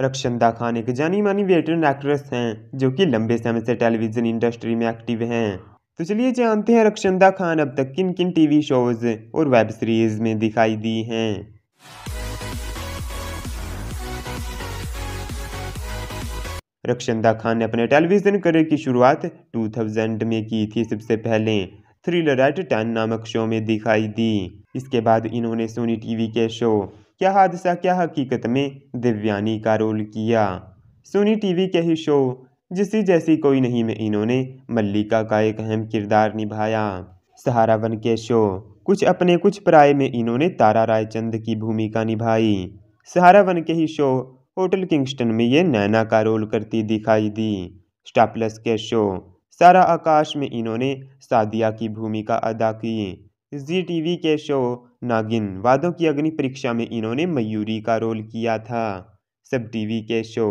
रक्षंदा खान एक जानी मानी वेटरन एक्ट्रेस हैं जो कि लंबे समय से टेलीविजन इंडस्ट्री में एक्टिव हैं तो चलिए जानते हैं रक्षंदा खान अब तक किन किन टीवी शोज और वेब सीरीज में दिखाई दी हैं रक्षंदा खान ने अपने टेलीविजन करियर की शुरुआत 2000 में की थी सबसे पहले थ्रिलर एट टेन नामक शो में दिखाई दी इसके बाद इन्होंने सोनी टीवी के शो क्या हादसा क्या हकीकत में दिव्यानी का रोल किया सोनी टीवी के ही शो जिसी जैसी कोई नहीं में इन्होंने मल्लिका का एक अहम किरदार निभाया सहारा वन के शो कुछ अपने कुछ पराये में इन्होंने तारा रायचंद की भूमिका निभाई सहारा वन के ही शो होटल किंगस्टन में ये नैना का रोल करती दिखाई दी स्टापलस के शो सारा आकाश में इन्होंने सादिया की भूमिका अदा की जी टीवी के शो नागिन वादों की अग्नि परीक्षा में इन्होंने मयूरी का रोल किया था सब टीवी के शो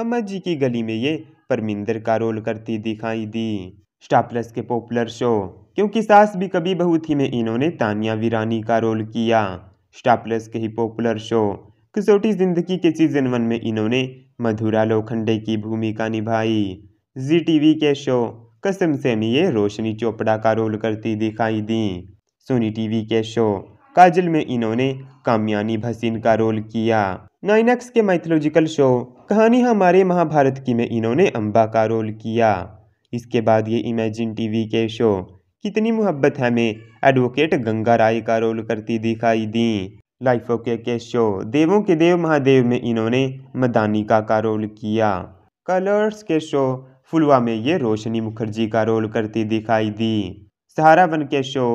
अम्मा जी की गली में ये परमिंदर का रोल करती दिखाई दी स्टार प्लस के पॉपुलर शो क्योंकि सास भी कभी बहू थी में इन्होंने तानिया वीरानी का रोल किया स्टार प्लस के ही पॉपुलर शो कसोटी जिंदगी के सीजन वन में इन्होंने मधुरा लोखंडे की भूमिका निभाई जी टीवी के शो कसम से ये रोशनी चोपड़ा का रोल करती दिखाई दी सोनी टीवी के शो काजल में इन्होंने कामयानी भसीन का रोल किया नाइनक्स के माइथोलॉजिकल शो कहानी हमारे महाभारत की में इन्होंने अम्बा का रोल किया इसके बाद ये इमेजिन टीवी के शो कितनी मोहब्बत है में एडवोकेट गंगा राय का रोल करती दिखाई दी लाइफ ओके के शो देवों के देव महादेव में इन्होंने मदानिका का रोल किया कलर्स के शो फुलवा में ये रोशनी मुखर्जी का रोल करती दिखाई दी सहारा वन के शो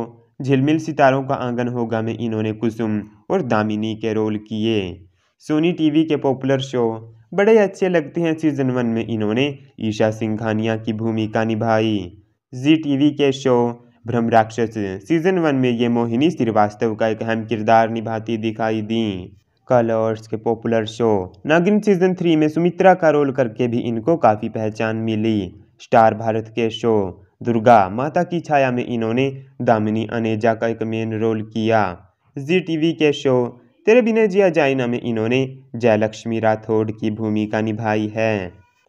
झिलमिल सितारों का आंगन होगा में इन्होंने कुसुम और दामिनी के रोल किए सोनी टीवी के पॉपुलर शो बड़े अच्छे लगते हैं सीजन वन में इन्होंने ईशा सिंघानिया की भूमिका निभाई जी टीवी के शो भ्रम राक्षस सीजन वन में ये मोहिनी श्रीवास्तव का एक अहम किरदार निभाती दिखाई दी कलर्स के popular show Naagin season three में सुमित्रा का रोल करके भी इनको काफ़ी पहचान मिली स्टार भारत के शो दुर्गा माता की छाया में इन्होंने दामिनी अनेजा का एक मेन रोल किया जी टीवी के शो तेरे बिना जिया जाइना में इन्होंने जयलक्ष्मी राठौड़ की भूमिका निभाई है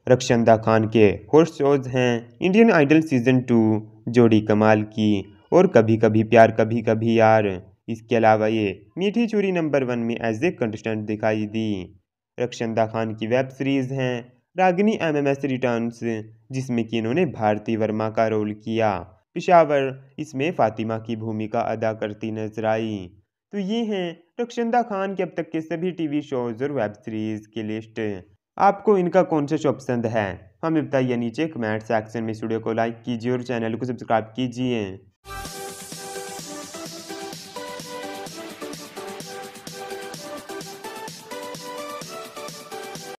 रक्षंदा खान के होर्स शोज हैं Indian Idol season two Jodi Kamaal की और कभी कभी प्यार कभी कभी यार इसके अलावा ये मीठी चूरी नंबर वन में एज ए कंटेस्टेंट दिखाई दी रक्षंदा खान की वेब सीरीज़ हैं रागिनी एमएमएस रिटर्न्स जिसमें कि इन्होंने भारती वर्मा का रोल किया पिशावर इसमें फातिमा की भूमिका अदा करती नजर आई तो ये हैं रक्षंदा खान के अब तक के सभी टीवी शोज और वेब सीरीज की लिस्ट आपको इनका कौन सा शो पसंद है हमें बताइए नीचे कमेंट सेक्शन में स्टूडियो को लाइक कीजिए और चैनल को सब्सक्राइब कीजिए